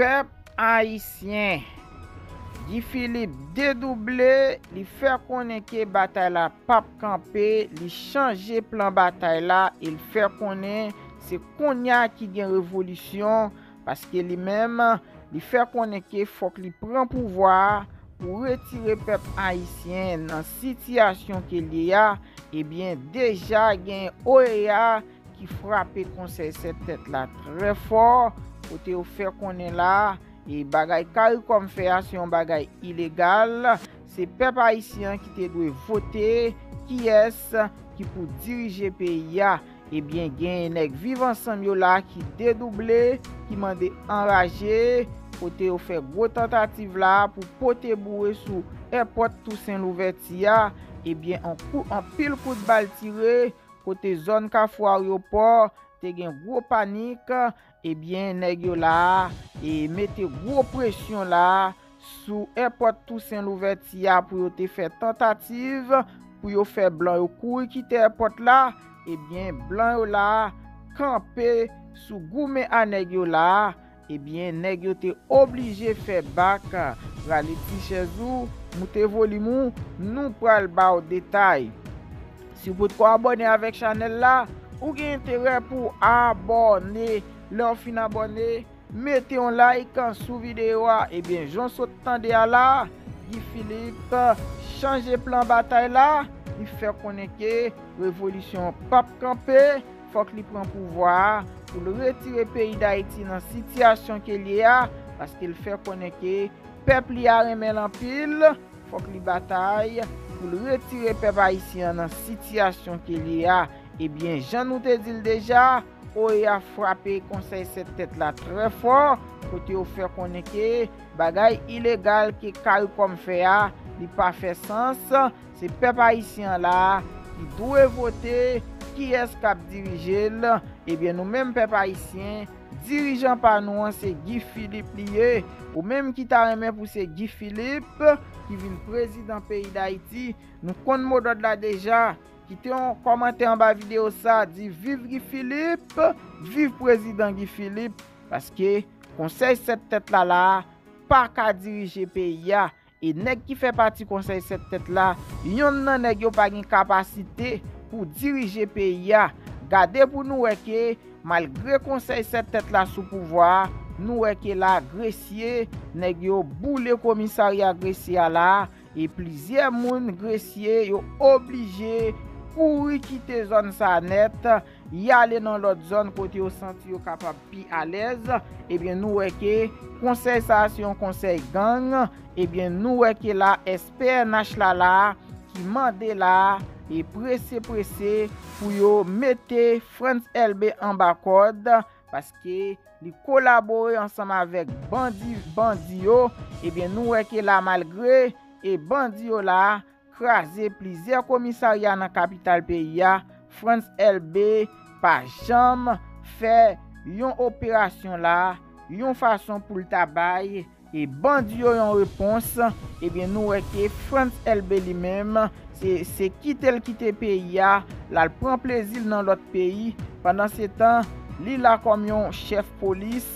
Pèp haïsyen Di Filip dedoublè Li fèr konen ke batay la pap kampe Li chanje plan batay la Li fèr konen se konya ki gen revolutyon Paske li mèm li fèr konen ke fòk li pran pouvoar Pou retire pèp haïsyen nan sityasyon ke li ya Ebyen deja gen OEA Ki frapè konsey se tèt la trè fòr Ote yo fer konen la, e bagay karikom fer, se yon bagay ilegal. Se pep Aisyen ki te dwe vote, ki es, ki pou dirije pe ya. Ebyen gen enek vivansan myo la, ki deduble, ki mande enraje. Ote yo fer go tentative la, pou pote bouwe sou airport Toussaint Louvertia. Ebyen an pil kout bal tire, kote zon ka fwa aroport. te gen gwo panik, ebyen negyo la, e mette gwo presyon la, sou airport tout sen louvertiya, pou yo te fe tentative, pou yo fe blan yo kou, ki te airport la, ebyen blan yo la, kampe, sou goume an negyo la, ebyen negyo te oblije fe bak, rale di chezou, mou te voli mou, nou pral ba ou detay. Si wot kon abone avèk chanel la, Ou gen interè pou abonè lòr fin abonè, metè yon like an sou videwa, e eh ben joun sot tande a la, Gifilip chanje plan batay la, li fè konè ke, revolutyon pap kampe, fòk li pran pouvoar, pou l retire peyi da iti nan sityasyon ke li ya, paske li fè konè ke, pep li a remen an pil, fòk li batay, pou l retire peyi da iti nan sityasyon ke li ya, Ebyen, jan nou te dil deja, oye a frape konsey setet la tre fort, kote ou fe koneke, bagay ilegal ke ka ou kom fe a, li pa fe sans, se pep haisyen la, ki dwe vote, ki eskap dirijel, ebyen nou menm pep haisyen, dirijan pa nou an se Guy Philippe liye, ou menm ki ta remen pou se Guy Philippe, ki vil prezident peyi da iti, nou konn mou dot la deja, Kite yon komante yon ba videyo sa Di viv Gifilip Viv prezident Gifilip Paske konsey set tete la la Pak a dirije pe ya E neg ki fe pati konsey set tete la Yon nan neg yo pagnin kapasite Pou dirije pe ya Gade pou nou weke Malgre konsey set tete la sou pouvoar Nou weke la gresye Neg yo bou le komisari A gresye la E plizye moun gresye Yo oblije kouri kite zon sa net, yale nan lot zon kote yo senti yo kapap pi alez, ebyen nou weke, konsey sa asyon konsey gang, ebyen nou weke la, espè Nache la la, ki mande la, e prese prese, pou yo mette Frans LB an bakod, paske li kolabore ansam avek bandi, bandi yo, ebyen nou weke la malgre, e bandi yo la, krasè plizer komisaryan an kapital peyi a, Frans LB pa chanm fè yon operasyon la, yon fason pou l tabay, e bandyo yon repons, ebyen nou reke Frans LB li menm, se kite l kite peyi a, la l pran plezil nan lot peyi, pandan se tan, li la kom yon chef polis,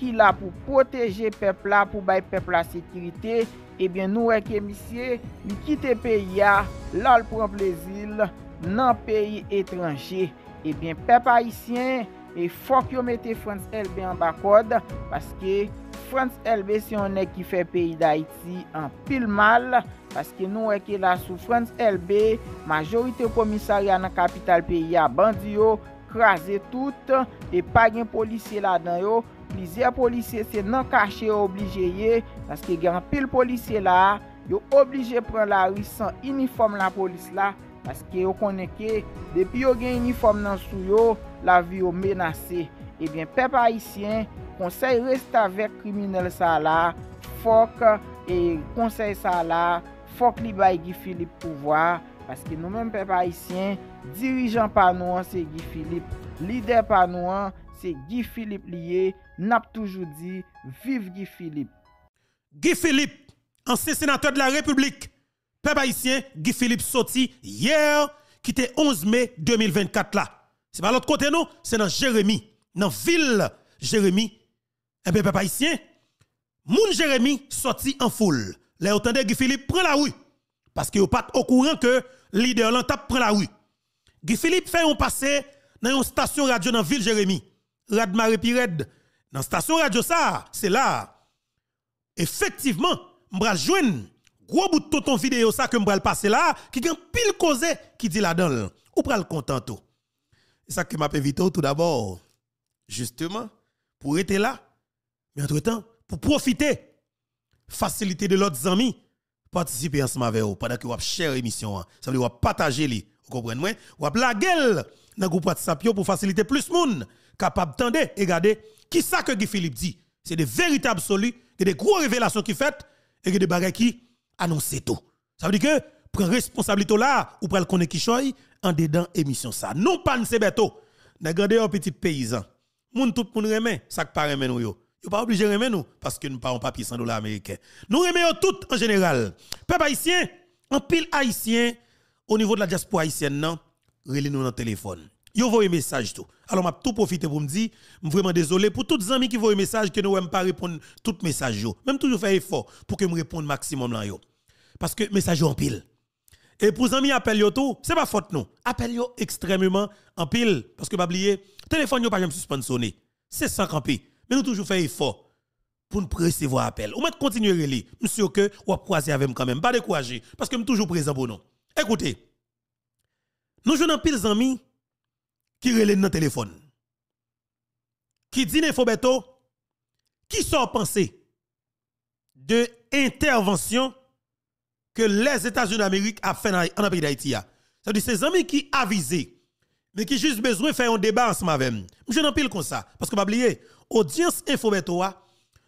ki la pou proteje pepla, pou bay pepla sekirite, Ebyen eh nou reke misye, ah, li kite peyi a, lal pran plezil, nan peyi etranje. Ebyen eh pe pa isyen, e fok yo mette France LB an bakod, paske France LB se yon ne ki fe peyi da iti an pil mal, paske nou reke la sou France LB, majorite komisari an kapital peyi a bandi yo, krasi tout, e pagyen polisi la dan yo, plizier polisye se nan kache oblije ye, paske gen apil polisye la, yo oblije pren la risan uniform la polis la, paske yo koneke, depi yo gen uniform nan sou yo, la vi yo menase. Ebyen pep Aisyen, konsey resta vek kriminele sa la, fok e konsey sa la, fok li bay Gifilip pou vwa, paske nou menm pep Aisyen, dirijan pa nou an se Gifilip, lider pa nou an, C'est Guy Philippe lié n'a toujours dit, vive Guy Philippe. Guy Philippe, ancien sénateur de la République, peuple haïtien, Guy Philippe sorti hier, qui était 11 mai 2024 là. C'est pas l'autre côté non, c'est dans Jérémy, dans ville Jérémy. Et eh bien, peuple haïtien, Moun Jérémy sorti en foule. Là, entendez Guy Philippe prend la rue. Parce que n'est pas au courant que leader l'entap prend la rue. Guy Philippe fait un passé dans une station radio dans ville Jérémy. Radmare Pired, dans station radio ça, c'est là. Effectivement, m'bral Un gros bout de ton vidéo ça que m'bral passer là qui gagne pile causé qui dit là-dedans. Ou pral content tout. Ça e que m'a éviter tout d'abord. Justement, pour être là, mais entre-temps, pour profiter Faciliter de l'autre ami... participer ensemble avec vous pendant que vous avez chère émission. Hein. Ça veut dire que vous vous comprenez Vous avez la gueule dans le groupe WhatsApp pour faciliter plus de monde capable d'entendre et regarder qui ça que Guy Philippe dit. C'est des véritables et des gros révélations qui fait et des bagages qui annoncent tout. Ça veut dire que prend responsabilité là ou le connaître qui choisit, en dedans émission ça. Non pas ne beto. nous un petit paysan. Moun tout moun remet, ça pas remet nous yo. Yo pas obligé de nous parce que nous pas de papier 100 dollars américains. Nous remettons tout en général. Peuple haïtien, en pile haïtien au niveau de la diaspora haïtienne non, relez nous dans téléphone. Yo voyez message tout. Alors m'a tout profiter pour me dire, vraiment désolé pour tous les amis qui voient message que nous pas répondre tout message yo. Même toujours fait effort pour que me réponde maximum là yo. Parce que message en pile. Et pour les amis appel yo tout, c'est pas faute non. Appel yo extrêmement en pile parce que pas oublier, téléphone yo pas jamais suspensionné. C'est sans camper. Mais nous toujours fait effort pour nous recevoir appel. Ou va continuer suis Monsieur que ou croiser avec quand même, pas décourager parce que suis toujours présent pour nous. Écoutez. Nous jouons en pile amis qui relève dans téléphone. Qui dit Infobeto qui sort penser de intervention que les États-Unis d'Amérique ont fait en pays d'Haïti. C'est-à-dire ces amis qui avisé, mais qui juste besoin de faire un débat ensemble moi. Je n'en pile comme ça. Parce que, pas oublier, audience Beto,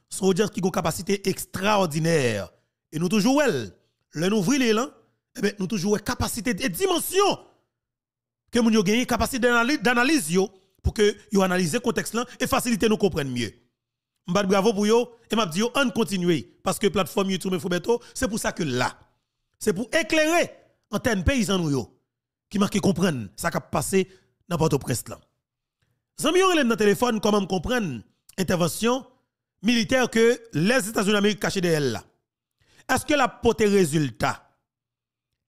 c'est une audience qui a une capacité extraordinaire. Et nous toujours, elle, le nous l'élan, eh ben, nous toujours capacité et dimension que nous yo la capacité d'analyse pour que yo analysez le contexte et faciliter nous comprendre mieux. M'bat bravo pour yo et m'a dit on continuer parce que plateforme YouTube bientôt c'est pour ça que là c'est pour éclairer antenne paysan nou yo qui comprennent comprendre ça qui a passé dans port presse. prince là. Zami yo dans téléphone comment comprendre intervention militaire que les États-Unis d'Amérique cachent. derrière là. Est-ce que la porte résultat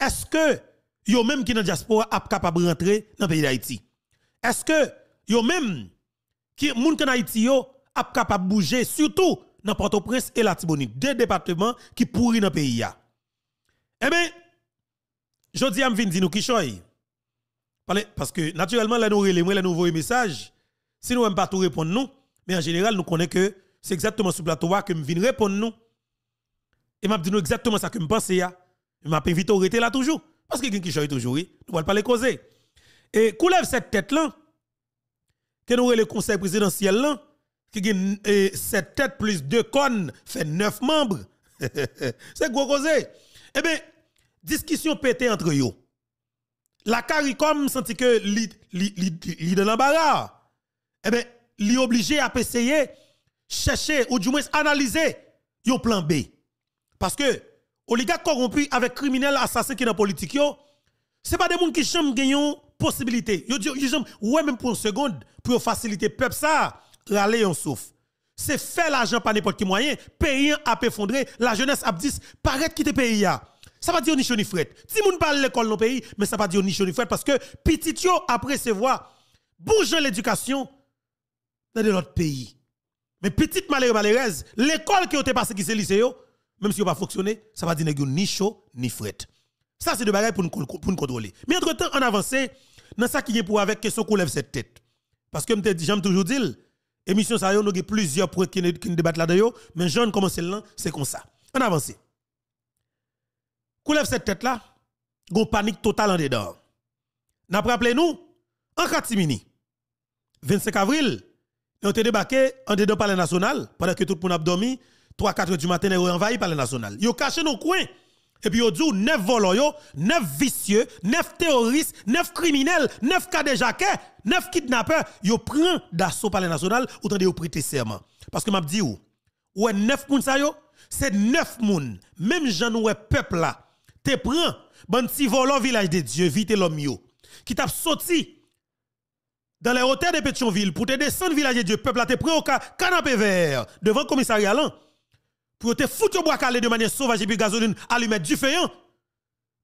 Est-ce que yo même qui dans diaspora ap capable rentrer dans pays d'Haïti est-ce que yo même qui moun en Haïti yo ap capable bouger surtout dans Port-au-Prince et la deux départements qui pourri dans pays ya eh bien jodi à vin di nous qui choy parce que naturellement nous avons moi la nous message si nous pouvons pas tout répondre mais en général nous connaissons que c'est exactement sur plateau que nous viens répondre nous et m'a dit nous exactement ce que me pensais Je m'a invité à arrêter là toujours parce que quelqu'un qui toujours, nous ne pas les causer. Et lève cette tête-là, que nous le conseil présidentiel là, qui cette tête plus deux connes, fait neuf membres. C'est gros causer Eh bien, discussion pété entre eux. La CARICOM sentit que li de l'embarras. Eh bien, li obligé à essayer, chercher ou du moins analyser un plan B. Parce que oligarques corrompu avec criminels assassins qui dans politique yo c'est pas des gens qui chambre gagnent possibilité yo ont chambre ouais même pour une seconde pour faciliter peuple ça râler on souffle c'est faire l'argent par n'importe qui moyen pays a effondré la jeunesse a dit paraît quitter pays a ça va dire ni choni fret si moun parle l'école dans le pays mais ça va dire ni choni fret parce que petit yo après se voir bouger l'éducation dans de l'autre pays mais petite malheureuse l'école qui ont passé qui c'est lycée même si on pas fonctionné, ça va dire ni chaud ni fret. Ça c'est de bagaille pour nous, contrôler. Mais entre-temps, on avance dans ça qui est pour avec question qu'on lève cette tête. Parce que j'aime toujours dire, émission ça nous a plusieurs points qui nous débattent là-dedans, mais j'en commence là c'est comme ça. On avance. Qu'on lève cette tête là, une panique totale en dedans. N'a rappelé nous en Katimini 25 avril, nous avons débarqué en dedans le national pendant que tout le monde a dormi 3 4 heures du matin est envahi par national. Ils ont caché nos coins et puis ont dit 9 voleurs, 9 vicieux, 9 terroristes, 9 criminels, 9 cas de jaquet, 9 kidnappeurs, ont pris d'assaut par le national ou de prêter serment. Parce que m'a dit ou ouais 9 moun ça yo, c'est 9 moun, même gens ou peuple là, te prend bon si voleur village de Dieu, vite l'homme yo qui t'a sorti dans les hôtels de Pétionville pour te descendre village de Dieu, peuple là te prend au canapé vert devant le commissariat là pour te foutre bois calé de manière sauvage et puis lui allumer du feuillant hein?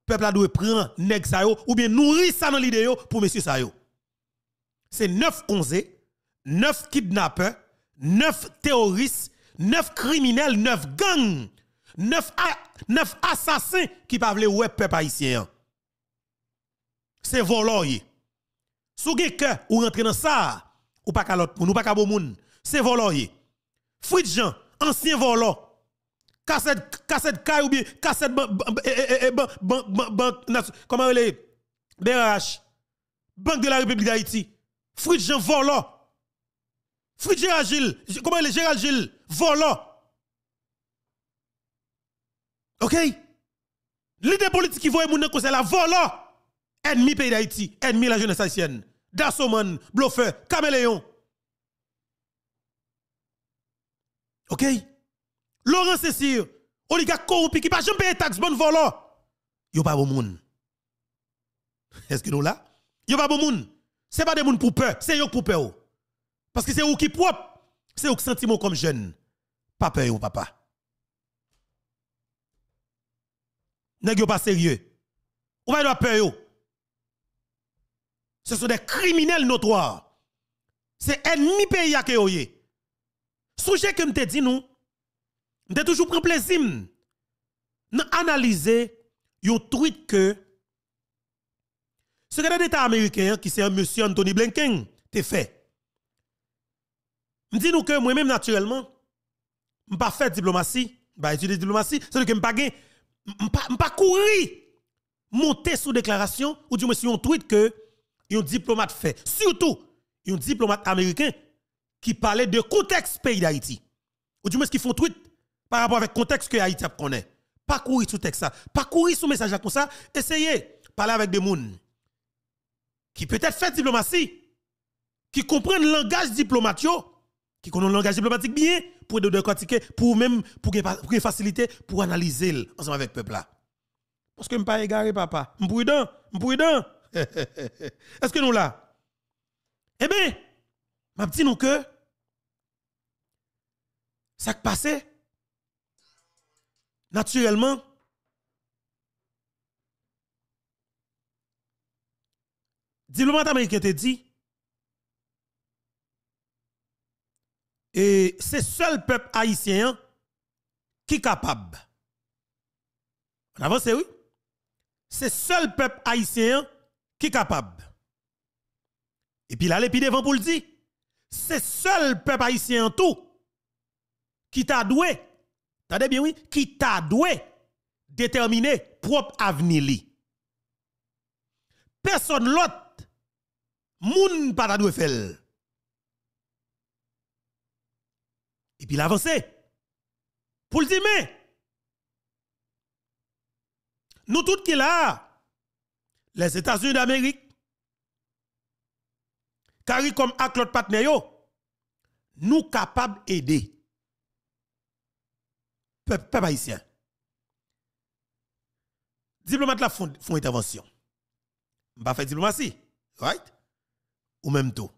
peuple a doit prendre nèg ça ou bien nourrir ça dans l'idée pour monsieur ça c'est 9 onzés 9 kidnappeurs 9 terroristes 9 criminels 9 gangs 9 9 assassins qui parlent ouais peuple haïtien hein. c'est volant. sous que ou rentrer dans ça ou pas l'autre ou pas ka bon moun c'est voloy Fritz Jean ancien volant cassette, cassette ou bien cassette banque, eh, eh, eh, comment elle est, BRH, Banque de la République d'Haïti, Fritz Jean Volant, Fritz Gérald Gilles, comment elle est, Gérald Gilles, Volant. Ok? L'idée politique qui voit mon c'est la volant. Ennemi pays d'Haïti, ennemi la jeunesse haïtienne. Dassoman, Bluffer, Caméléon. Ok? Laurent Cécile, oligarque corrompu qui pas jamais paye taxe bon volant. Yo pas bon monde. Est-ce que nous là Yo pas bon monde. C'est pas des monde pour peur, c'est yo pour peur. Parce que c'est vous qui propre, c'est vous qui sentiment comme jeune. Pas peur papa. Nèg yo pas sérieux. Ou pas peur Ce sont des criminels notoires. C'est ennemi pays que yo sujet que me te dit nous M'te toujours pris plaisir d'analyser les tweet que le secrétaire d'État américain qui c'est un monsieur Anthony Blinken a fait. me nous que moi-même naturellement pas fait diplomatie, pas étudier diplomatie, c'est que m'pas pas pas courir monter sous déclaration ou du moins sur un tweet que un diplomate fait. Surtout un diplomate américain qui parlait de contexte pays d'Haïti. Ou du moins qui font tweet par rapport avec le contexte que Haïti connaît. Pas courir sous texte ça, pas courir sous message comme ça, essayez parler avec des gens qui peut-être fait diplomatie, qui comprennent le langage diplomatique, qui connaissent le langage diplomatique bien pour décortiquer, pour même pour, pour faciliter pour analyser ensemble avec le peuple là. Parce que je ne pas égaré, papa. Je suis Est-ce que nous là? Eh bien, m'a dis nous que ça qui passé, naturellement, diplomate américain te dit, et c'est seul peuple haïtien qui est capable. On avance, oui. C'est seul peuple haïtien qui est capable. Et puis là, pieds devant pour le dire. C'est seul peuple haïtien tout qui t'a doué bien, oui, qui t'a doué déterminer propre avenir. Personne l'autre, moun pas t'a faire. Et puis l'avancé. Pour le dire, mais, nous tous qui là, les États-Unis d'Amérique, car comme avec l'autre partenaire, nous capables d'aider peuple haïtien. Diplomates là font, intervention. On va faire diplomatie, right? Ou même tout.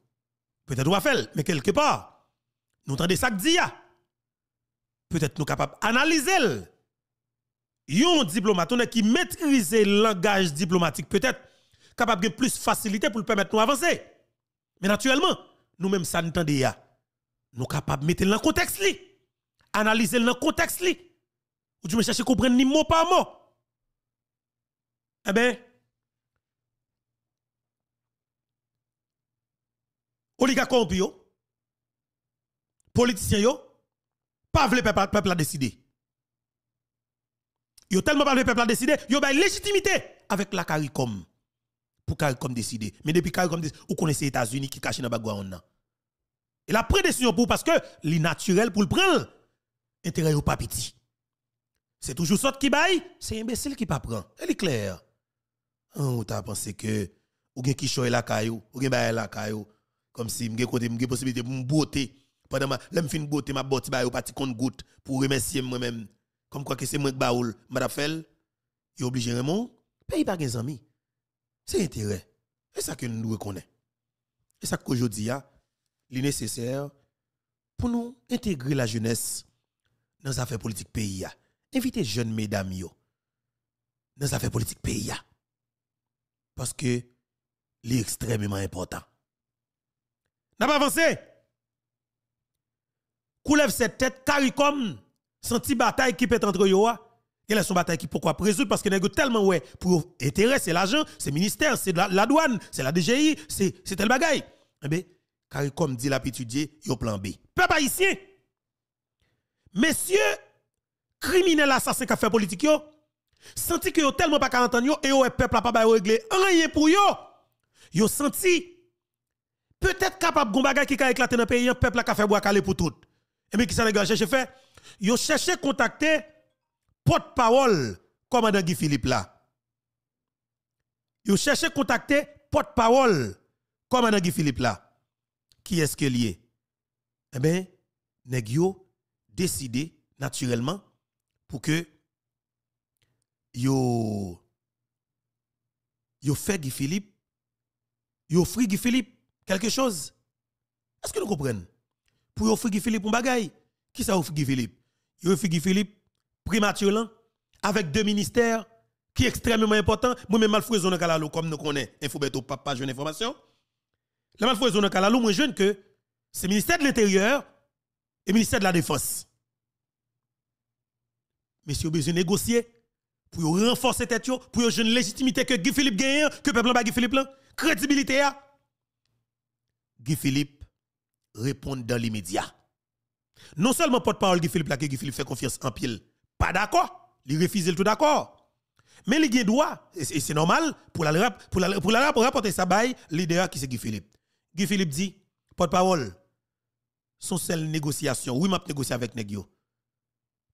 Peut-être on va faire, mais quelque part, nous entendons ça que dit Peut-être nous capables d'analyser. Yon diplomate qui maîtrise le langage diplomatique, peut-être capable de plus facilité pour permettre nous avancer. Mais naturellement, nous même ça nous entendons. Nous capables de mettre dans le contexte analyser le contexte Ou tu me chercher à comprendre ni mot par mot. Eh bien, oligarque corrompu, politicien yo, pas le peuple, a décidé. Yo tellement pas le peuple a décidé, yo une légitimité avec la CARICOM pour CARICOM décider. Mais depuis CARICOM décide, vous connaissez les États-Unis qui cachent dans bagouan Et la prédécision pour parce que naturel pour le prendre intérêt ou pas petit. C'est toujours ça qui baille, c'est imbécile qui pas prend. Elle est claire. Hein, On t'a pensé que ou gen qui et la caillou, ou gen baille la caillou comme si m'gen côté m'gen possibilité pour pendant ma l'aime fin boter ma botte baille ou parti compte goutte pour remercier moi-même comme quoi que c'est moi qui baoul madame y est obligé Raymond, pays pas des amis. C'est intérêt. Et ça que nous reconnaissons. Et ça qu'aujourd'hui, il est nécessaire pour nous intégrer la jeunesse dans les affaires politiques pays. Invitez jeunes mesdames yo dans les affaires politiques pays. Parce que c'est extrêmement important. N'a pas avancé. Koulev cette tête, CARICOM, senti bataille qui peut entre vous Quelle est son bataille qui pourquoi résoudre parce que a tellement ouais pour intérêt c'est l'argent, c'est ministère, c'est la, douane, c'est la DGI, c'est tel bagaille. Eh bien, CARICOM dit l'a yo plan B. Peuple haïtien, messieurs, criminels assassins qui fait politique, yo, senti que yo tellement pas qu'à et yo, peuple pas ba régler rien pour yo. Yo senti, peut-être capable de bagage qui a éclaté dans le pays, peuple a fait bois calé pour tout. Et mais qui les gars cherché fait, yo à contacter porte-parole commandant Guy Philippe là. Yo à contacter porte-parole commandant Guy Philippe là. Qui est-ce que est Eh bien, nèg yo décider naturellement pour que yo yo fait Guy Philippe yo offre Guy Philippe quelque chose est-ce que nous comprenons pour offrir Guy Philippe un bagay qui ça offre Guy Philippe yo offre Guy Philippe prématurément avec deux ministères qui est extrêmement important moi même dans calalo comme nous connaissons info beto papa jeune information la dans calalo moi jeune que c'est ministère de l'intérieur et ministère de la Défense. Mais Monsieur, besoin de négocier pour renforcer tête, pour une légitimité que Guy Philippe gagne, que peuple n'a pas Guy Philippe, crédibilité. A. Guy Philippe répond dans l'immédiat. Non seulement porte-parole Guy Philippe, là, Guy Philippe fait confiance en pile, pas d'accord, il refuse tout d'accord. Mais il a droit, et c'est normal, pour la, pour pour rapporter sa baille, l'idéal qui c'est Guy Philippe. Guy Philippe dit, porte-parole, son seul négociation. Oui, m'a négocié avec Negio.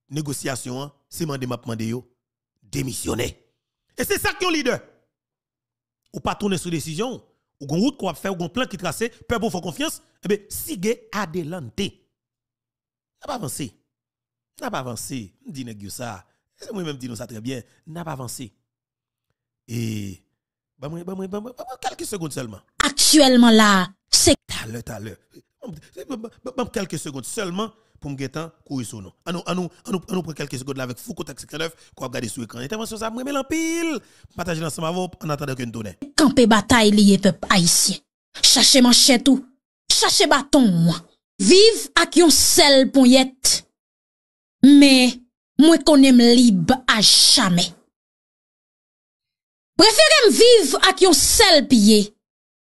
Négociation, hein, c'est m'a mandé yo démissionner. Et c'est ça qui le leader. Ou pas tourner sur décision, ou gon route qu'on faire, ou gon plan qui tracé, peuple faut confiance, eh bien sigue adelante. N'a pas avancé. N'a pas avancé. Dit Negio ça. Eh, moi même dit nous ça très bien, n'a pas avancé. Et bah, bah, bah, quelques secondes seulement. Actuellement là, c'est quelques secondes seulement pour me guetter courir sur nous. On nous nous prend quelques secondes là avec Foucault Taxi 9 qu'on regarder sur écran. Intervention ça me met en pile. Partager ensemble avec vous en attendant que nous donne. campé bataille lié peuple haïtien. Cherchez manchette ou cherchez bâton. Vive qui on sel poignette. Mais moi aime libre à jamais. Préférez vivre avec yon seul pied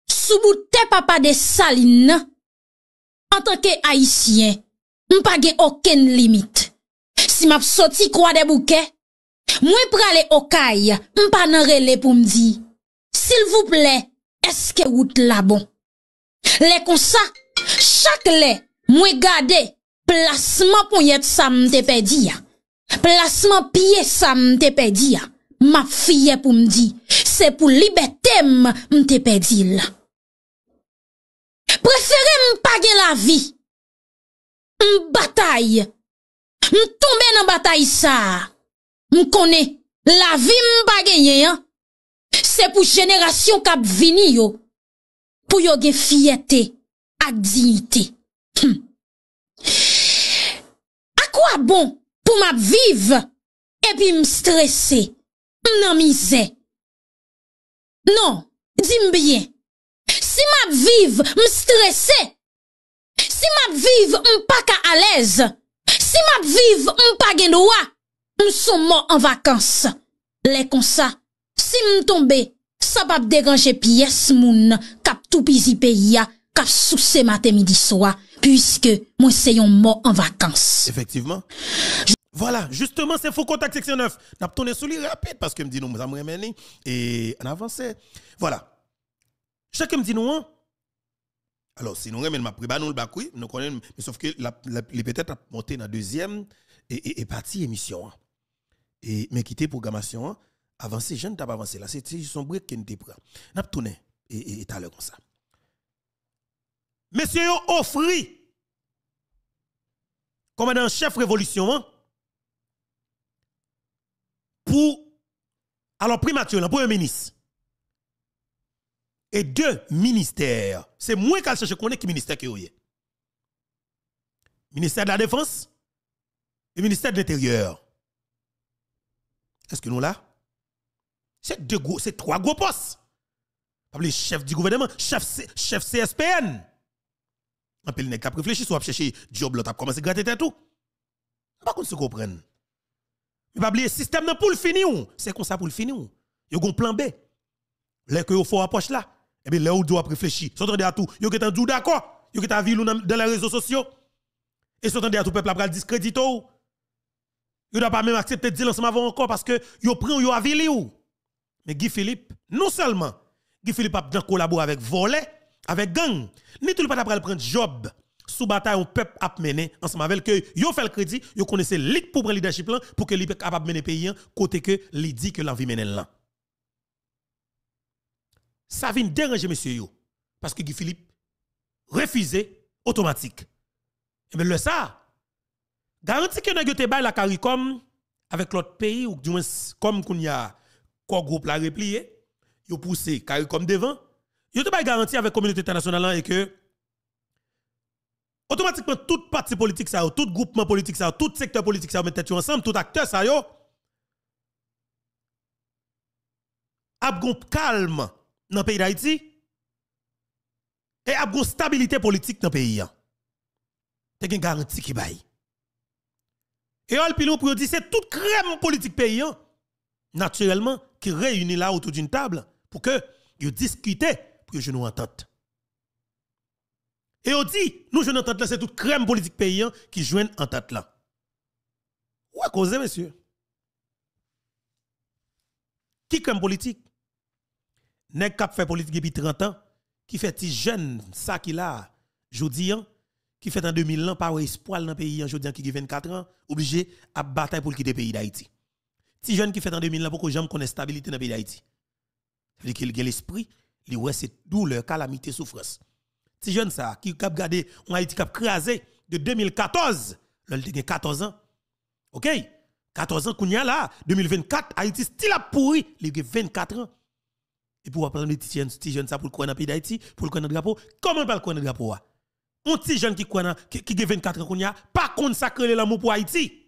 sous bout papa de saline An tanke haisyen, m pa ge oken limit. Si map soti kwa de bouke, mwen prale okay, m pa nanrele pou m di. Sil vouple, eske wout la bon. Le konsa, chak le, mwen gade, plasman pou yet sa m te pedi ya. Plasman piye sa m te pedi ya. Map fye pou m di, se pou libetem m te pedi la. Preferè m'page la vi. M'bataille. M'tombe nan bataille sa. M'kone. La vi m'page yè. Se pou jeneration kap vini yo. Pou yo ge fiyete ak dignite. Hm. A kwa bon pou m'ap vive? E pi m'strese. M'namize. Non, di m'byen. Si ma vive, me stressé. Si ma vive, suis pas à l'aise. Si ma vive, me pas gen nous sommes suis mort vacances. vacances. comme ça. si me tombe, ça va pièce pièce moun kap tout pisi pays, ya, kap sou midi soir. puisque moi se yon en vacances. Effectivement. Voilà, justement, c'est Faux Contact Section 9. N'a pas rapide parce que me dit nous, nous avons et on avance. Voilà. Chacun me dit non. Alors, si nous remettons ma pris nous le bakoui, nous connaissons, mais sauf que la, les peut-être monté dans la deuxième et, partie émission. Hein. Et, mais quitter programmation, hein. avancer, je ne t'ai pas avancé là, c'est son break qui nous prend. N'a pas tourné et tout à l'heure comme ça. Messieurs, comme un chef révolution, hein. pour, alors primature, pour un ministre et deux ministères. C'est moins qu'à chercher connais qui ministère qui est. Ministère de la Défense et ministère de l'Intérieur. Est-ce que nous là? C'est deux gros, c'est trois gros postes. Le chef du gouvernement, chef, chef CSPN. En pile qui qu'à réfléchir, soit chercher job l'autre, commencé à gratter tout. Pas qu'on se comprenne. Mais pas le système pour le finir. C'est comme ça pour le finir. Il y a un plan B. Les que vous approcher approche là. Et eh bien là où doit réfléchir. S'entendez à tout. Yo qui tout d'accord. Yo qui en vu dans les réseaux sociaux. Et s'entendez à tout peuple après discrédito, ou. ne n'a pas même accepté de dire ensemble encore parce que yo prend yo avili ou. Mais Guy Philippe, non seulement Guy Philippe a collaboré avec volet, avec gang, ni tout le pas après prendre job sous bataille on peuple a mené ensemble avec que yo fait le crédit, yo connaissez l'ic pour prendre leadership pour que l'ic capable mener pays hein, côté que l'idée dit que l'envie mène là ça vient déranger monsieur yo. Parce que Guy Philippe refusait automatique. Et eh le ça, garantie que nous avons la CARICOM avec l'autre pays, ou du moins comme qu'on y a quoi groupe la replié, yo poussé CARICOM devant, yo te garantie avec la communauté internationale et que automatiquement toute parti politique ça, tout groupement politique ça, tout secteur politique ça, mettez ensemble, tout acteur ça yo, a calme dans le pays d'Haïti et a une stabilité politique dans le pays. C'est hein. une garantie qui baille. Et on pour dire c'est toute crème politique pays hein, naturellement qui réunit là autour d'une table pour que ils discutent pour que nous entende. Et on dit nous je entente là c'est toute crème politique pays hein, qui en tête là. Ou à cause monsieur. Qui crème politique nèg qui fait politique depuis 30 ans, qui fait ti jeune ça qui là, jodi qui fait en 2000 ans pas espoir dans pays en jodi qui 24 ans, obligé à bataille pour quitter pays d'Haïti. Ti jeune qui fait en 2000 ans pour que jamais stabilité dans pays d'Haïti. C'est qu'il gagne l'esprit, li wè c'est douleur, calamité, souffrance. Ti jeune ça qui cap garder un Haïti cap de 2014, ils ont 14 ans. OK 14 ans là, 2024, Haïti still a pourri, li ont 24 ans. Et pour apprendre les petits jeunes, ça pour le coin dans pays d'Haïti, pour le coin de le drapeau, comment pas le coin de le drapeau ah? Un petit jeune qui ont qui, 24 ans pas consacré l'amour pour Haïti.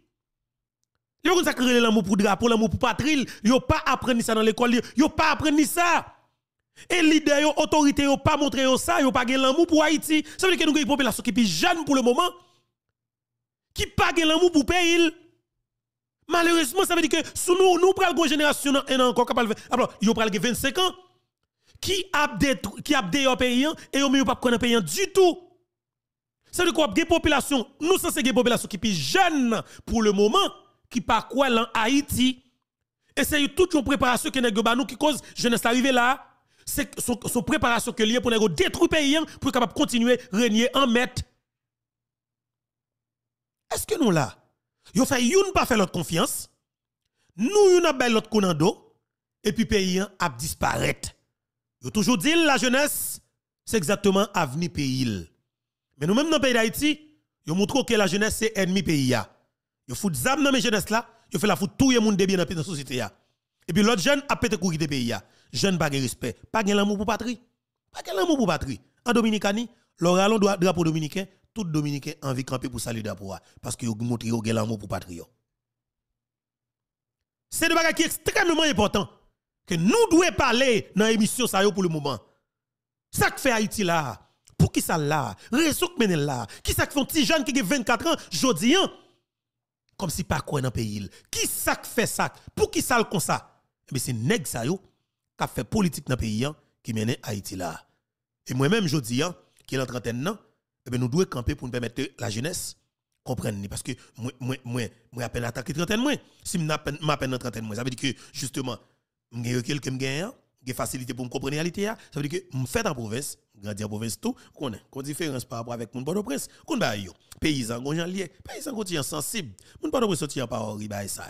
Yo consacré l'amour pour drapeau, l'amour pour patrie, n'ont pas appris ça dans l'école, n'ont pas appris ça. Et leader autorités, autorité n'ont pas montré ça, ça, n'ont pas gain l'amour pour Haïti. Ça veut dire que nous une population qui est jeune pour le moment qui pas gain l'amour pour pays. Malheureusement, ça veut dire que si nous nous parlons une génération et encore capable. encore 25 ans qui a qui a des pays et au milieu pas les pays du tout. C'est de quoi Des populations, nous sommes des populations qui sont jeunes pour le moment qui pas quoi en Haïti. Et c'est toute une préparation que nèg nous qui cause jeunesse arriver là. C'est son, son, préparation que lié pour détruire détruire pays pour capable continuer à régner en maître. Est-ce que nous là, nous fait youn pas faire notre confiance, nous une belle notre l'autre et puis pays a disparaître. Yo toujours dit la jeunesse, c'est exactement avenir pays. Mais nous même dans le pays d'Haïti, yo montre que la jeunesse c'est ennemi pays Vous Yo des zam dans mes jeunesse là, yo fait la fout tout le monde de bien dans la société Et puis l'autre jeune a pété courir de pays a. Jeune pas de respect, pas de l'amour pour patrie. Pas de l'amour pour patrie. En Dominicanie, l'oral doit drapeau dominicain, tout dominicain envie camper pour saluer drapeau parce que yo montre yo l'amour pour patrie. C'est des bagages qui est extrêmement important que nous devons parler dans l'émission ça pour le moment. Ça que fait Haïti là, pour qui ça là, réseau qui mène là, qui ça que font petit jeune qui a 24 ans, jodi hein? comme si pas quoi dans le pays. Qui ça que fait ça, pour qui ça le comme ça? Mais eh c'est nèg ça yo qui fait politique dans le pays hein, qui mène Haïti là. Et moi-même jodi hein, qui est en trentaine ans, eh nous devons camper pour nous permettre la jeunesse comprendre parce que moi moi moi moi à peine attaqué trentaine moi si peine à 30 moi ça veut dire que justement j'ai recul que j'ai j'ai facilité pour me comprendre la réalité ça veut dire que je fait en province grandir en province tout qu'on est qu'on différence par rapport avec mon port prince qu'on paysans, yo les paysans lié paysan continent sensible mon port prince sortir par ri ba ça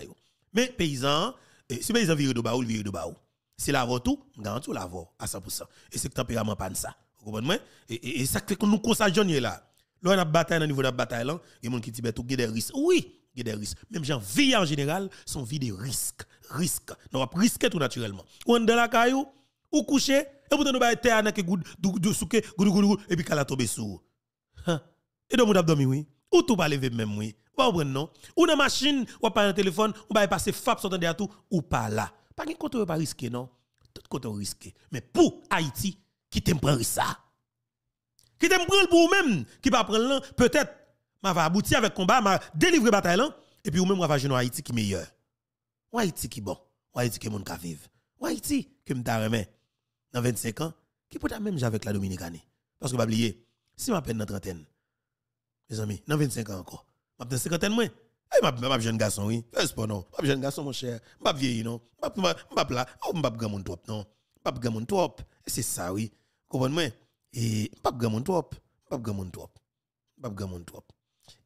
mais paysan si e e, paysan vire de baou vire de baou c'est la tout garantit la voix à 100% et c'est que e tempérament pas ça vous comprenez et, et, ça que nous consageons là là on a bataille au niveau de la bataille là et mon qui dit ben, tout des risques oui il y Même gens vie en général sont vie de risque. Risques. Nous avons risqué tout naturellement. Ou on dans la caillou, ou couché, et vous nous avons été à que goud, souke, goudou, goudou, et puis qu'elle a tombé hein? Et donc, nous dormi, oui. Ou tout pas lever même, oui. Ou on non. Ou dans machine, ou pas un téléphone, ou pas passer fab sur à tout, ou pas là. Pas de côté pas risqué, non. Tout côté risqué. Mais pour Haïti, qui t'aime prendre ça? Qui t'aime prendre pour vous-même, qui va prendre peut-être m'a va aboutir avec combat, m'a délivrer bataille et puis ou même m'a va jouer Haïti qui meilleur. Ou Haïti qui bon, ou Haïti qui moun ka vivre. Ou Haïti qui m'ta remet dans 25 ans qui peut même avec la Dominicanie. Parce que pas oublier, si m'a peine dans trentaine. Mes amis, dans 25 ans encore. M'a dans 50 moins. Eh m'a m'a jeune garçon oui. Fais eh, pas non. M'a jeune garçon mon cher. M'a vieilli non. M'a m'a là, oh, m'a grand mon top non. M'a grand mon top. Eh, c'est ça oui. Comprenez-moi. Et eh, m'a grand mon top, m'a grand mon top. M'a grand top.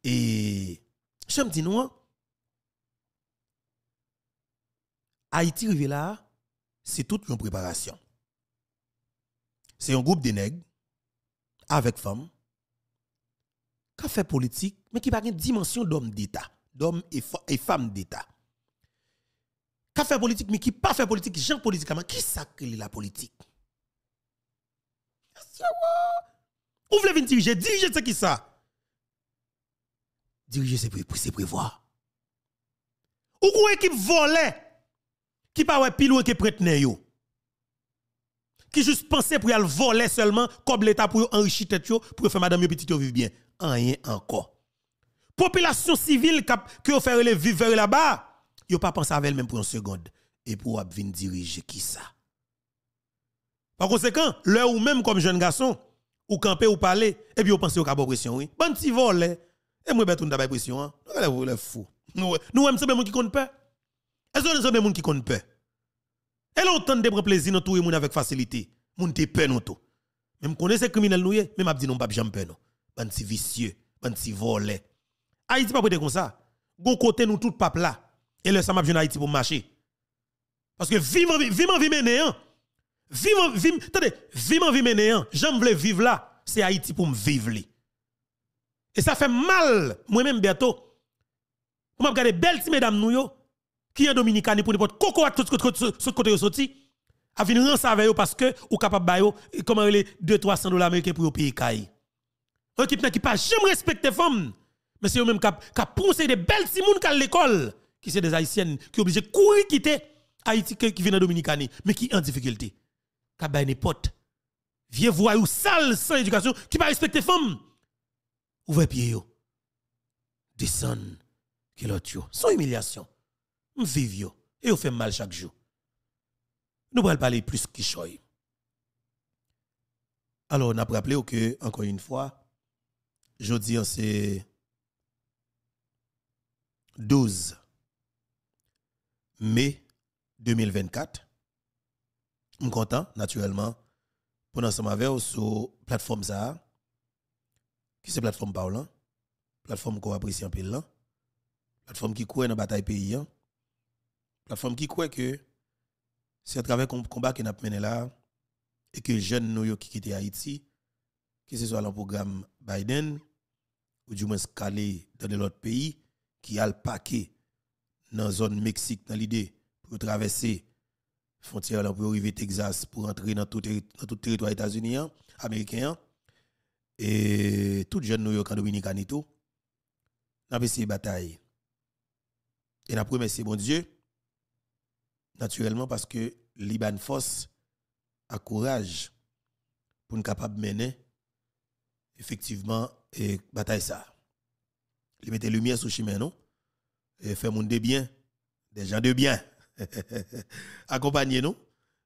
Et je me dis, non, Haïti arrivé là, c'est toute une préparation. C'est un groupe de nègres avec femmes qui fait politique, mais qui n'a pas une dimension d'homme d'État, d'homme et, femme d'État. Qui fait politique, mais qui pas fait politique, gens politiquement, qui sacrifie la politique? Ouvre vous diriger, Dirigez c'est qui ça? diriger, se prévoir. Ou quoi équipe volée, qui pas pile ou qui prête yo. Qui juste pensait pour aller voler seulement, comme l'État pour enrichir tête pour faire madame yo petit vivre bien. Rien encore. Population civile qui a fait les vivre là-bas, yo pas pensé à elle même pour une seconde. Et pour venir diriger qui ça? Par conséquent, l'heure ou même comme jeune garçon, ou camper ou parler, et eh puis vous pensez au capable pression, oui. Bon petit volet. Et moi, je vais pression. Hein? Nous, les fous. Nous, nous sommes des qui comptent pas. Est-ce que nous sommes des qui comptent pas? Et longtemps de prendre plaisir dans tout le monde avec facilité. Moun te peur non tout. Même connaît ces criminels nous, même m'a dit non pas jamais peur non. Ban vicieux, ban si volé. Haïti pas prêté comme ça. Gon côté nous tout peuple là. Et le ça m'a jeune Haïti pour marcher. Parce que vivant vivant vivant néant. Vivant vivant, attendez, vivant vivant néant. Hein. J'aime vivre là, c'est Haïti pour me vivre et ça fait mal, moi-même, bientôt. On m'a regardé belle mesdames nous, qui est Dominicani pour n'importe coco à tout ce côté de sorti, à venir en parce que ou capable de comment les 200-300 dollars américains pour payer caille. Un type qui pas jamais respecté femmes, mais c'est eux-mêmes qui ont poussé des belles petites qui à l'école, qui sont des haïtiennes, qui sont obligées de courir quitter Haïti qui vient en Dominique, mais qui en difficulté. Qui ont des potes. Vieux voyous sales sans éducation, qui pas respecté femmes ouvrez pied yo. Descend que l'autre yo. humiliation. M'vive yo. Et on fait mal chaque jour. Nous allons parler plus qui Alors, on a rappelé que, encore une fois, jeudi, c'est 12 mai 2024. Je suis content, naturellement, pour nous avec sur la plateforme ça. Qui c'est plateforme parlant Plateforme qu'on apprécie un peu là. Plateforme qui croit dans la bataille pays. Hein. Plateforme qui croit que c'est à travers le combat qu'on a mené là et que les jeunes nous qui quittent Haïti, que ce soit dans le programme Biden ou du moins scalé dans l'autre pays, qui a le paquet dans la zone Mexique dans l'idée pour traverser frontière pour arriver Texas pour entrer dans tout, dans tout territoire états hein, américain hein et tout jeune New York en et tout, n'a pas essayé bataille. Et n'a remercié bon Dieu, naturellement parce que Liban force a courage pour nous capable mener effectivement et bataille ça. Il mettait lumière sur chemin, Et fait monde de bien, des gens de bien. Accompagnez-nous.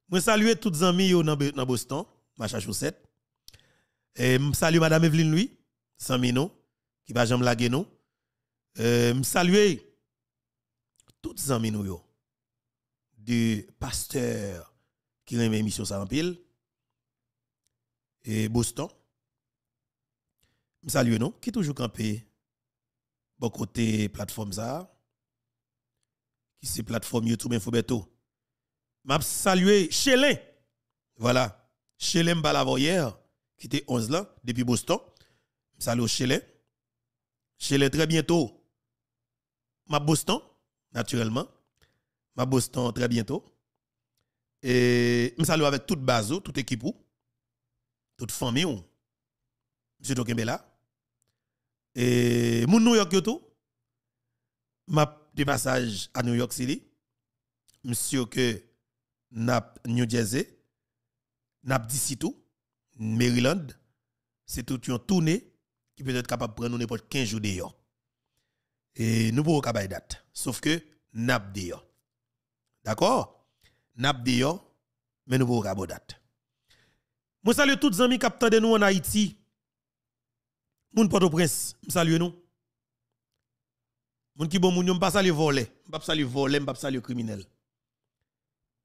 Moi, saluer tous les amis dans Boston, Macha Chaussette. Salut Madame Evelyne Louis, Samino, qui va jamais laguer nous. Euh, salue toutes les nous du pasteur qui remet mission ça pile et Boston. Salue non qui toujours campé bon côté plateforme ça qui c'est plateforme YouTube Infobeto. M'a salut, Chélin. Voilà, Chélin Balavoyer qui était 11 là, depuis Boston. Salut Chele. Chele très bientôt. Ma Boston, naturellement. Ma Boston très bientôt. Et je salue avec toute base, toute équipe, toute famille. Monsieur Tokembela. Et mon New York tout. Ma de passage à New York City. Monsieur que New Jersey. Nap d'ici tout Maryland, c'est tout une tourné qui peut être capable de prendre n'importe 15 jours d'ailleurs. Et nous pouvons capable date. Sauf que, nap d'ailleurs D'accord? Nap d'ailleurs mais nous pouvons capable date. Moi, salue tous les amis qui de nous en Haïti. Moun Port-au-Prince, salue nous. Moun qui bon moun, yon pas saluer voler. Pas saluer voler, Pas salue criminel.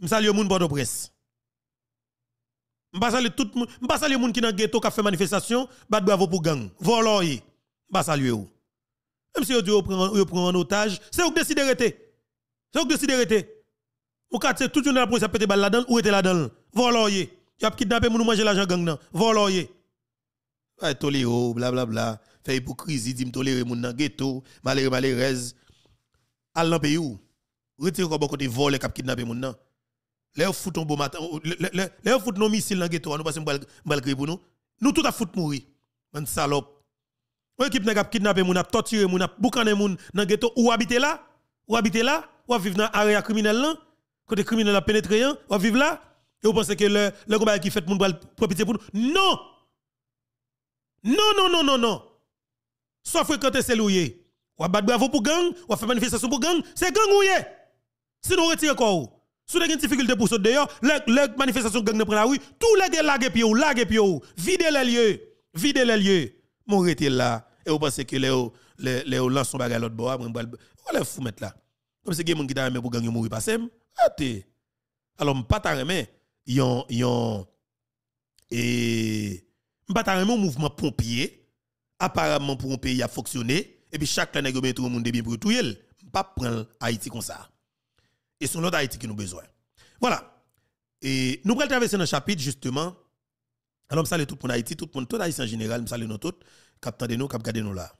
M'salue moun Port-au-Prince. M'pas saluer tout moun, qui ghetto qui fait manifestation, bat bravo pour gang. Voloy. M'pas saluer ou. Même si vous prenez en otage, c'est vous qui décidez rester. C'est vous qui décidez de Ou c'est tout le monde pour ça péter balle là-dedans ou était là-dedans. Voloy. Y a kidnappé moun manger l'argent gang nan. Voloy. Ay bla blablabla. Fait hypocrisie, dit moun nan ghetto, malheureux malheureux. Al pays où? côté voler kidnapper moun nan. Là, on fout un beau matin. Là, on fout nos missiles dans le ghetto. Nous passons malgré pour nous. Nous, tout a fout mourir. Un salope. Ou équipe n'a pas kidnappé, mon a torturé, mon a boucané dans le ghetto. Ou habite là Ou habite là Ou vivre dans l'area criminelle là Quand les criminels ont pénétré, hein? ou vivre là Et vous pensez que le, le combat qui fait, moun bal pour nous Non Non, non, non, non, non. Soit fréquenter c'est loué. Ou battre bravo pour gang, ou faire manifestation pour gang. C'est gang ou nous retirez quoi si vous avez une difficulté pour sauter dehors, les manifestations gang ne prend la rue, tous les gars laguent pied ou laguent videz les lieux, videz les lieux. Mon rete là et vous pensez que les les les lance son bagage l'autre bois, moi oh, les fou mettre là. Comme c'est quelqu'un qui t'a aimé pour gagner mourir passé. Attendez. Alors pas t'a aimé yon yon et pas t'a aimé mouvement pompier apparemment pour un pays a fonctionné et puis chaque nèg met tout le monde bien pour tout pas prendre Haïti comme ça. Et c'est l'autre Haïti qui nous besoin. Voilà. Et nous allons traverser dans chapitre, justement. Alors, salut tout le monde Haïti, tout le monde, tout Haïti en général, je salue nous tous, qui de nous, qui de nous là.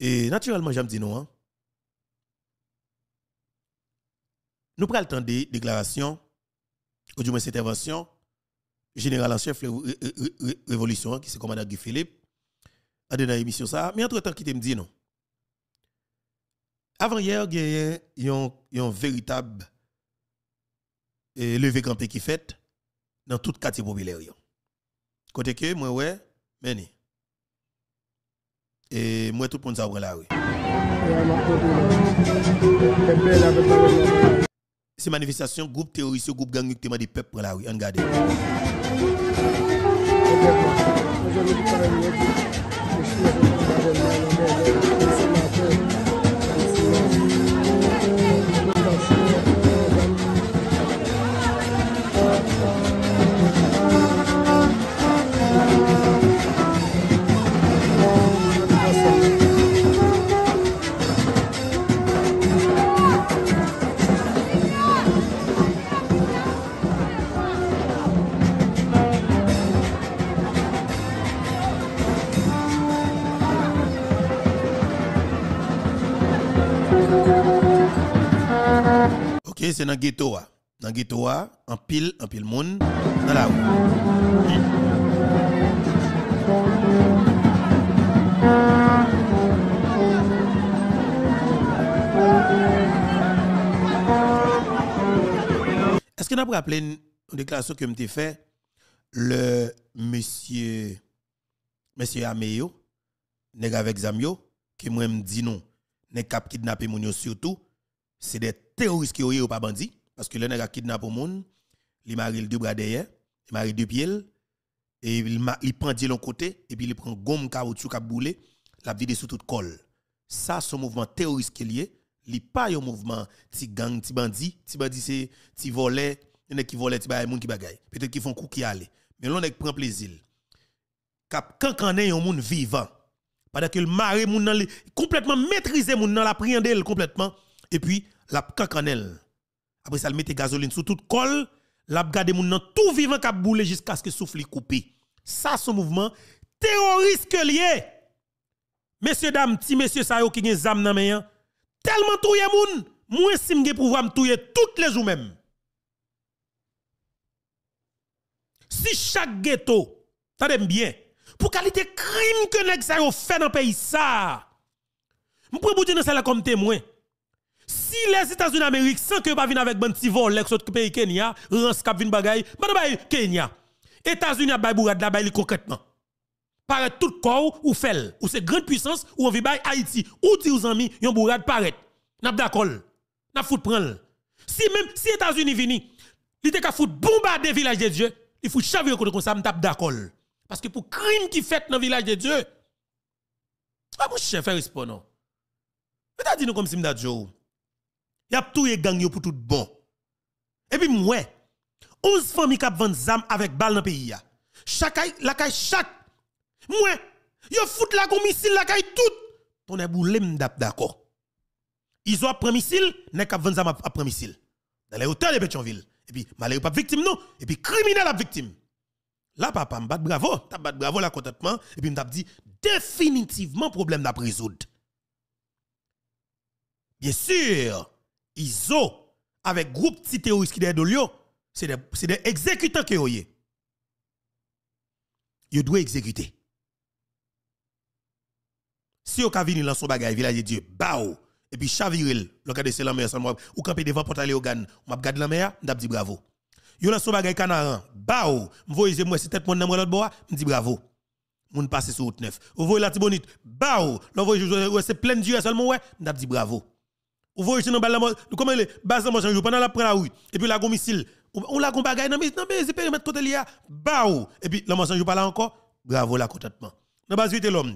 Et naturellement, j'aime dire non. Hein. Nous prenons le temps de déclaration, ou du moins cette intervention, général en chef révolution, qui le commandant Guy Philippe, dans émission ça. Mais entre-temps, qui te me dit non? Avant-hier, il y a un véritable eh, levé campé qui fait dans tout quartier populaire. Côté que, moi, ouais, mais et moi, tout le monde la là, oui. Ces manifestation, groupe terroriste, groupe gang, qui des peuples là, oui, regardez. dans le ghetto. Hein. Dans le ghetto, hein, en pile, en pile monde, dans la rue. Est-ce que vous avez rappelé une déclaration que avez fait le monsieur monsieur Ameyo, nèg avec Zamyo qui m'a me dit non nèg cap kidnapper mon surtout c'est des terroriste qui est ou pas bandit, parce que le nègre a kidnappé au monde, il marie deux bras derrière, il marie deux pieds, et il prend de l'autre côté, et puis il prend gomme caoutchouc à bouler, la vide sous toute colle. Ça, ce mouvement terroriste qui est lié, il pas un mouvement petit gang, petit bandit, petit bandit c'est petit volet, il qui volent, qui Peut-être qu'ils font coup qui aller. Mais l'on prend plaisir. Quand on est un monde vivant, pendant que le monde complètement complètement maîtrisé moun nan l'appréhender complètement et puis la cancanel. Après ça, le mette gasoline sous toute colle, la gade moun nan tout vivant qui boule jusqu'à ce que souffle coupé. Ça son mouvement terroriste que lié. Messieurs dames, ti messieurs ça yo qui gen zam nan men hein. tellement touye moun, moi, si m'gen pouvoir m'touye toutes les jours même. Si chaque ghetto, tendez bien, pour qualité crime que nèg sa fait dans le pays ça. que bouti dans ça comme témoin. Si les États-Unis d'Amérique, sans que pas avec bon petit vol, l'ex autre pays Kenya, rance cap vin bagay, pas de Kenya. États-Unis a bay bourade la bay concrètement. Paraît tout corps ou fel, ou c'est grande puissance ou on vit bay Haïti, ou dit aux amis, yon bourade paraît. N'a d'accord. N'a fout prendre. Si même si États-Unis vini, li te ka fout bombarder village de Dieu, il faut chavirer contre comme ça, m'tap d'accord. Parce que pour crime qui fait dans le village de Dieu, ah mon chef, fait non. Mais t'as dit nous comme si m'dadjo y a tout les gang pour tout bon. Et puis moi, 11 familles qui vendent zam avec balle dans le pays. Chaque la caille chaque moi, yo fout la gon missile la caille tout. Ton est boule m'dap d'accord. Ils ont pris missile, n'est qu'à vendre zam après missile. Dans les hôtels de Pétionville. Et puis malheureux pas victime non, et puis criminel à victime. Là papa m'bat bravo, t'as bat bravo là contentement et puis m'dap dit définitivement problème à résoudre. Bien sûr, Izo avec groupe petits terroristes qui derrière c'est des, c'est des exécutants qui ont Ils doivent exécuter. Si vous avez dans son bagage, village Dieu, bao, oh. et puis chaviril, le c'est la mer, ou camper devant portail on ou m'a la mer, m'a dit bravo. Yo dans son bagage canaran, bao, oh. m'voyez moi c'est tête mon dans l'autre bois, dit bravo. Moun passe sur route 9. Vous voyez la tibonite, bao, oh. l'envoyez c'est plein de Dieu seulement ouais, m'a dit bravo. Vous voyez, dans ben, comment ben, pendant la la rue, et puis la on la non, mais côté et puis la pas encore, bravo la contentement. Dans ben, l'homme,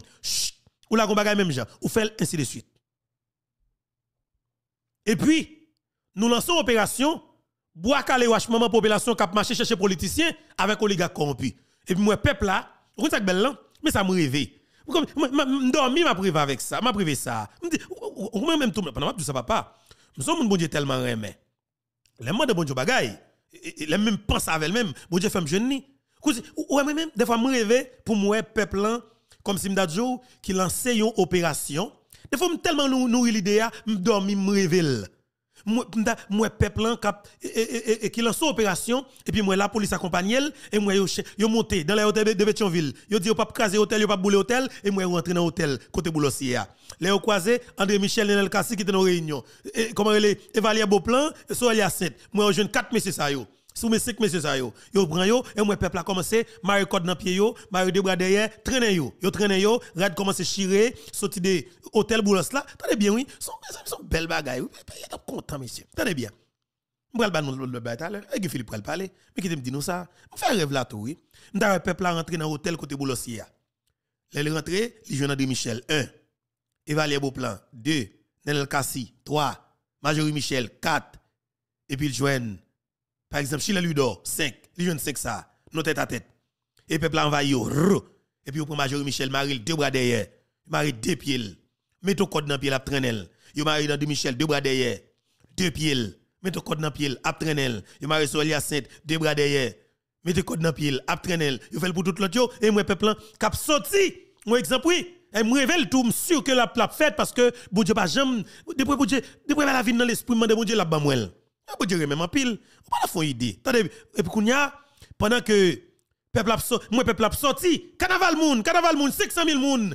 ou la même gens, ou fait ainsi de suite. Et puis, nous lançons opération, bois calé maman population cap marché chercher politiciens avec oligarque corrompu. Et puis moi, peuple là, vous mais ça me réveille dormi m'a privé avec ça, m'a privé ça. Ou même tout pendant ça papa. Nous sommes bon Dieu tellement aimé. Les mots de bon Dieu Les même pense avec même bon Dieu fait me jeune Ou même des fois me rêver pour moi peuple comme si m'dadjo qui lançait une opération. Des fois tellement nourri nourrir l'idée, me dormi me moi peuple qui e, e, e, lance opération et puis moi la police accompagne elle, et moi yo monté dans l'hôtel de Pétionville yo dit yo pas craser hôtel yo pas bouler hôtel et moi rentré dans l'hôtel, côté Boulossier là yo croisé André Michel Nenel Kassi qui était dans réunion comment elle est plan, Beauplan à 7. moi jeune quatre messieurs ça yo sous mes 5 messieurs ça yo. Yo prend yo et moi peuple a commencé marie code dans pied yo, maré de bras derrière, traîner yo. Yo traîner yo, rad commencé chirer, sorti de hôtel Boulos là. Attendez bien oui, son son belle bagaille. Il est content monsieur. Attendez bien. M'pral ba nous le bataille là, et Philippe pral parler, mais qui te dit nous ça. M'fait rêve là tout oui. M'ta peuple a rentré dans hôtel côté Boulos là. L'elle rentré, li André Michel 1. Evalier Beauplan 2, Nel Kassi 3, Majorie Michel 4 et puis il à par exemple, si Ludo, 5, il y 5 ça, nos tête à tête. Et peuple envahi, et puis au prend Major Michel, Marie, deux bras derrière, Marie, deux pieds. Mets ton code dans le pied, la traînel. Yo Marie dans deux Michel, deux bras derrière, deux pieds. Mets ton code dans le pied, la traînel. Yo Marie Solia Sainte, deux bras derrière. Mets ton code dans le pied, la traînel. Yo fait pour tout l'autre, et moi, peuple, cap sorti. Moi, exemple, oui. Et me révèle tout, sûr que la plaque faite parce que, bon Dieu, pas jamais, depuis la vie dans l'esprit, de bon Dieu, la bamouelle. Vous dire même en pile. Vous pas faire idée. Attendez, et puis pendant que peuple a moi peuple a sorti, carnaval moun, carnaval moun 600 000 moun,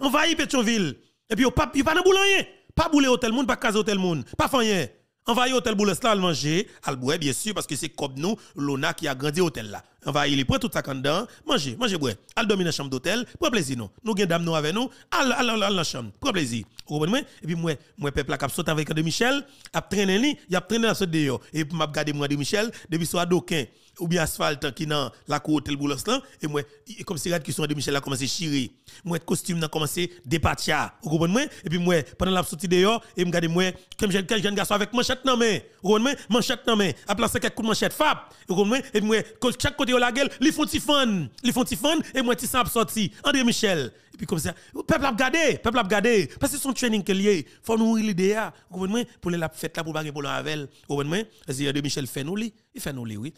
envahi euh, Pétionville. Et puis pas pas dans boulanger, Pas bouler hôtel moun, pas case hôtel moun, pas faire rien. Envahit l'hôtel hôtel là, le manger, al boire bien sûr, parce que c'est comme nous, l'ONA qui a grandi l'hôtel là. Envahir il prend tout ça dedans, manger, manger boire. Al dormir dans la chambre d'hôtel, prend plaisir nous. Nous gagnons dame nous avec nous, al al dans la chambre, prend plaisir. Vous comprenez Et puis moi, moi peuple qui saute avec de Michel, a traîné li, y a traîné dans ce déo. Et puis m'a regardé moi de Michel, depuis soir d'aucun ou bien asphalte qui nan la cour hôtel Boulos là et moi comme si rad qui sont de Michel a commencé chirer moi costume n'a commencé dépatia Ou comprenez moi et puis moi pendant la sortie dehors et me garder moi comme jeune jeune garçon avec manchette dans main vous comprenez manchette nan main a placer quelques coups de manchette fab vous comprenez et moi chaque côté de la gueule li font fan li font fan et moi ti sans sorti André Michel et puis comme ça, le peuple a regardé, peuple a regardé. Parce que son training qu'il y a, faut nous l'idée, hein. vous comprenez? Pour les fêtes là, pour baguer pour avec elle, vous comprenez? C'est de Michel fait nous il fait nous li, oui.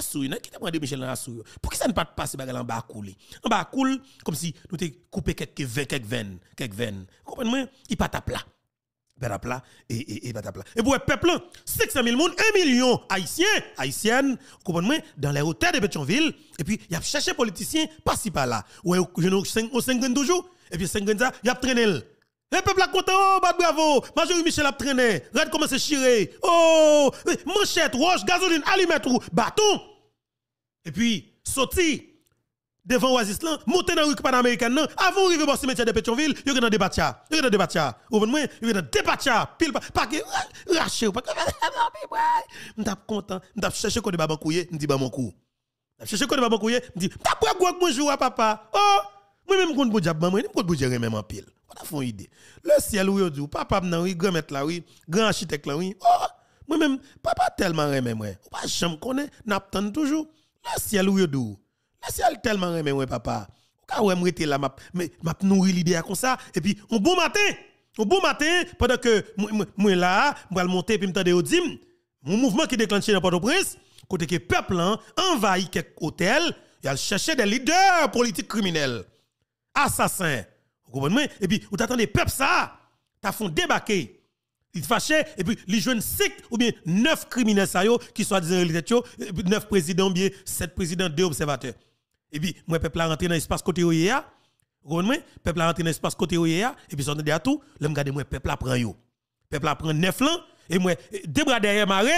ce pas qui t'a de Michel Fennouli, souille. Pour ça ne pas passer bagarre en bas couler, En bas coule, comme si nous t'es coupé quelques veines, quelques veines, quelques Vous comprenez? Il pas tape là. Ben, et, ben, et, pour le peuple, 600 000 personnes, 1 million haïtiens, haïtiennes, dans les hôtels de Pétionville, et puis il y a cherché politiciens pas si par-là. ou je n'ai 5 ans toujours, et puis 5 grenades, il y a traîné. Le peuple a content, oh, bah, bravo, Major Michel a traîné, Red commence à chiré, oh, manchette, roche, gasoline, allumettes, bâton. Et puis, sautille devant Oasis montez monter dans le rue non avant d'arriver au cimetière de Pétionville, il y a un débat Il y a un débat Vous Il y a un débat Pile pas que raché ou pas. Je suis content. Je cherché je débat bancouillé, je dis bah mon coup. Je cherché je débat bancouillé, je dis t'as quoi bonjour à papa. Oh, moi même compte boudjab maman, moi compte boudjab même en pile. On a fait idée. Le ciel où dit papa nan oui, grand maître là oui, grand architecte là oui. Oh, moi même papa tellement aimé moi. Ou pas connaît, toujours. Le ciel où mais si elle tellement aimé ouais papa, quand ouais rete là m'a m'a nourri l'idée comme ça et puis un bon matin, un bon matin pendant que moi là, moi allé monter puis me au dim, mon mouvement qui déclenché dans Port-au-Prince, côté que peuple hein, envahit quelques hôtels, il a cherché des leaders politiques criminels, assassins. Vous Et puis vous t'attendez peuple ça, t'as fait débarquer il fâché et puis les jeunes 5 ou bien 9 criminels qui sont disant 9 présidents ou bien 7 présidents 2 observateurs et puis moi peuple a rentré dans l'espace côté OEA le peuple a rentré dans l'espace côté OEA et puis dit à tout l'aime garder moi peuple a prend yo peuple a prend 9 ans et moi deux bras derrière maré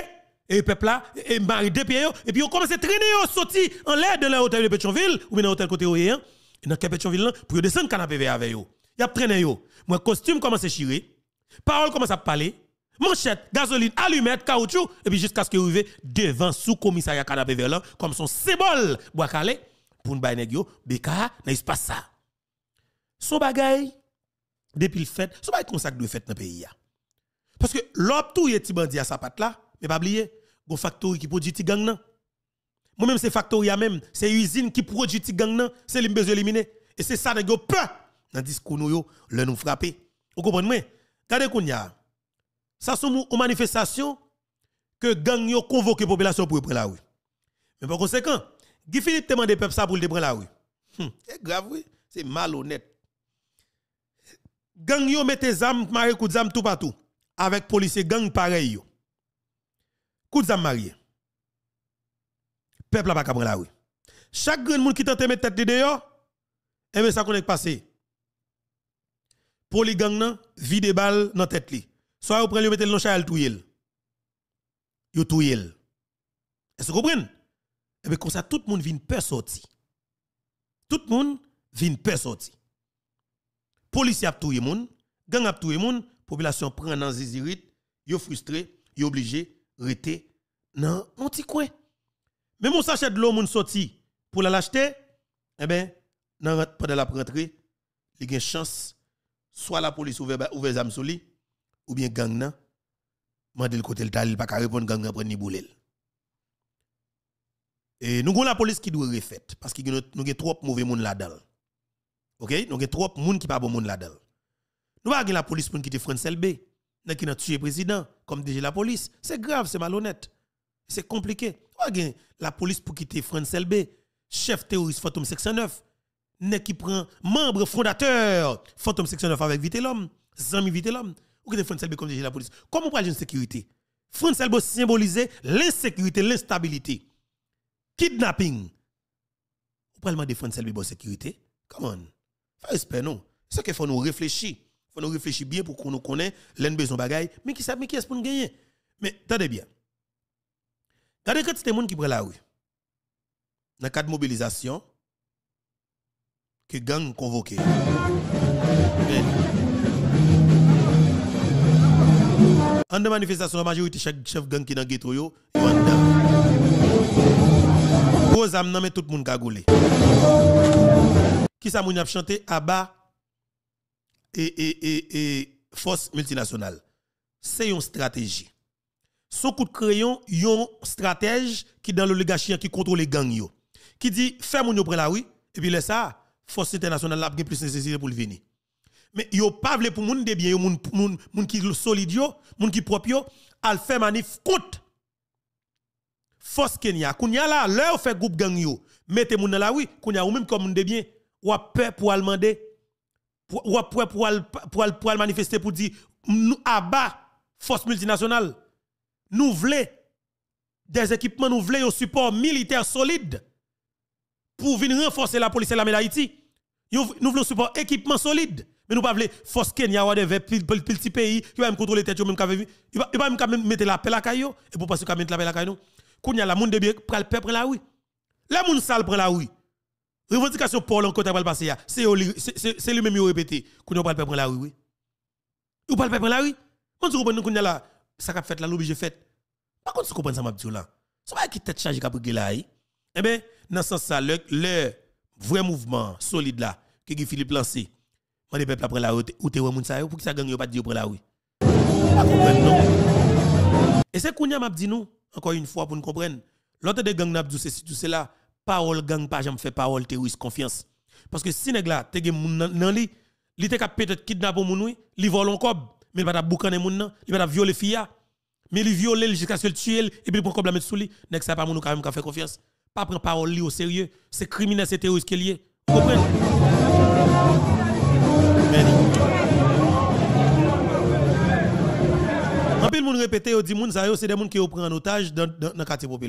et peuple là et deux pieds et puis on commence à traîner au sorti en l'air de l'hôtel de Pétionville ou bien dans l'hôtel côté OEA et dans là, pour descendre canapé avec yo. y a traîné yo moi costume commence à chirer Parole commence à parler. Manchette, gasoline, allumette, caoutchouc, et puis jusqu'à ce qu'il arrive devant sous-commissariat canapé verlan, comme son symbole, boakale, pour nous bailler, beka, n'est pas ça. Son bagay, depuis le fait, son bagay comme ça que fait dans le pays. Parce que l'op tout est bandit à sa patte là, mais pas oublier, gon factory qui produit gang nan. Moi-même, c'est factory même, c'est usine qui produit gang nan, c'est l'imbezo éliminé. Et c'est ça, nous peur dans le discours, nous, le nous frapper. Vous comprenez? Tade ça sont ou manifestation que gang yo convoqué population pour prendre la rue. Mais par conséquent, Guy Philippe te demande peuple ça pour de prendre la rue. Hm, c'est grave oui, c'est malhonnête. Gang yo mette zam, maré coup zam tout partout avec policiers gang pareil yo. Coup zam Peuple a pas prendre la rue. Chaque grand monde qui tente mettre tête de dehors, et bien ça connect passé pour les gangs, vide balle dans tête li. Soit vous prenez le mettez le char touyer. Yo touyer. Est-ce que vous comprenez Et eh bien comme ça tout le monde vient peur sorti. Tout le monde vient peur sorti. Police a le moun, gang a le moun, population prend dans zizirit, yo frustré, yo obligé rete dans un petit coin. Même on s'achète de l'eau moun sorti pour la l'acheter, eh bien, pendant la rentrée, il y a une chance soit la police ouvre bah, ouvert zam ou bien gang nan le côté le tal pas qu'à répondre gang nan prendre ni et nous avons la police qui doit refaire parce que nous avons trop mauvais monde là-dedans OK nous avons trop monde qui pas bon monde là-dedans nous avons la police pour quitter France LB nous qui a tué président comme déjà la police c'est grave c'est malhonnête c'est compliqué nous avons la police pour quitter France LB chef terroriste fantôme 609 nèg qui prend membre fondateur fantôme 69 avec avec l'homme Zami l'homme. ou que France comme comme la police. Comment on parle de sécurité France symbolise l'insécurité, l'instabilité. Kidnapping. On parle de France Elbe sécurité. Come on. Fais respect non. C'est que faut nous réfléchir. faut nous réfléchir bien pour qu'on nous connaisse l'un besoin bagaille, mais qui sait, mais qui est-ce pour nous gagner. Mais attendez bien. Gardez que c'est des monde qui prend la rue. Dans le cadre de mobilisation, que gang convoqué. En de manifestation, la majorité chaque chef gang qui est dans le ghetto, yo, yo en dedans. Gros nan met tout le monde cagoulé. Qui ça moun a chanté à et, et, et, et force multinationale? C'est une stratégie. Son coup de crayon, yon stratège qui dans l'oligarchie qui contrôle les gangs yo. Qui dit, fais moun yo prend la oui, et puis laisse ça force internationale a plus nécessaire pour le venir. Mais yo pas vle pour moun de bien, yo moun, moun, moun qui solide yo, moun qui propre al fait manif kout Force Kenya. Kounya la, leur fait groupe gang yo. Mettez moun dans la oui, kounya ou même comme moun de bien, ou a peur pour al mande, ou a peur pour al, pour al, pour al manifester pour dire, nous abat force multinationale. Nous voulons des équipements, nous voulons un support militaire solide pour venir renforcer la police et la d'Haïti. Nous voulons support équipement solide. Mais nous ne voulons pas force Kenya ou des petits pays qui va contrôler tête, même il va même mettre la paix à caillou et pour passer qu'à mettre la paix à caillou. Quand la monde de bien prend la rue. La monde sale prend la rue. Revendication pour l'encore va passer c'est c'est lui même qui répété qu'on pas prendre la rue oui. Ou pas prendre la rue. Quand tu comprends qu'on y a ça fait là l'obligé fait. Par contre tu comprends ça m'a dit là. Ça va qui tête chargée qu'a là. Eh bien dans ce sens ça le vrai mouvement solide là, que Guy Philippe lancé, on est peuples après la route, ou t'es sa ça, pour que ça gagne, pas dire après la rue. Et c'est qu'on m'a dit nous, encore une fois, pour nous comprendre, l'autre des gangs n'a pas ceci, tout cela, parole gang, pas jamais fait parole terroriste, confiance. Parce que si nèg là, t'es gen moun nan li, li t'es peut-être kidnapper moun oui, li vole un cob, mais pas boucaner moun nan, il va violer fille mais il violer jusqu'à ce tu tue et puis pour cob la mettre sous lui, nèg ça pas moun quand même fait confiance pas prendre parole au sérieux. C'est criminel, c'est terroriste qui est lié. Vous comprenez? En pile, monde répété, on c'est des gens qui ont pris en otage dans le quartier populaire.